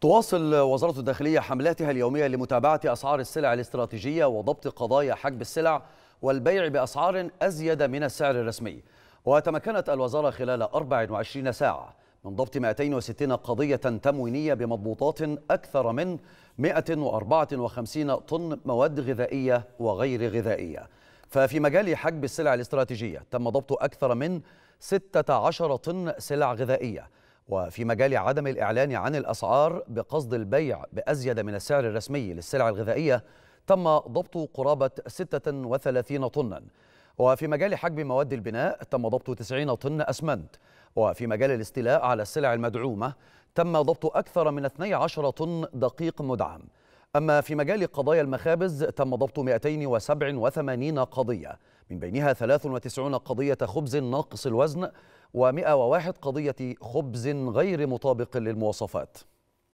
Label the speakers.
Speaker 1: تواصل وزارة الداخلية حملاتها اليومية لمتابعة أسعار السلع الاستراتيجية وضبط قضايا حجب السلع والبيع بأسعار أزيد من السعر الرسمي وتمكنت الوزارة خلال 24 ساعة من ضبط 260 قضية تموينية بمضبوطات أكثر من 154 طن مواد غذائية وغير غذائية ففي مجال حجب السلع الاستراتيجية تم ضبط أكثر من 16 طن سلع غذائية وفي مجال عدم الإعلان عن الأسعار بقصد البيع بأزيد من السعر الرسمي للسلع الغذائية تم ضبط قرابة 36 طنا وفي مجال حجم مواد البناء تم ضبط 90 طن أسمنت وفي مجال الاستيلاء على السلع المدعومة تم ضبط أكثر من 12 طن دقيق مدعم أما في مجال قضايا المخابز تم ضبط 287 قضية من بينها 93 قضية خبز ناقص الوزن و101 قضية خبز غير مطابق للمواصفات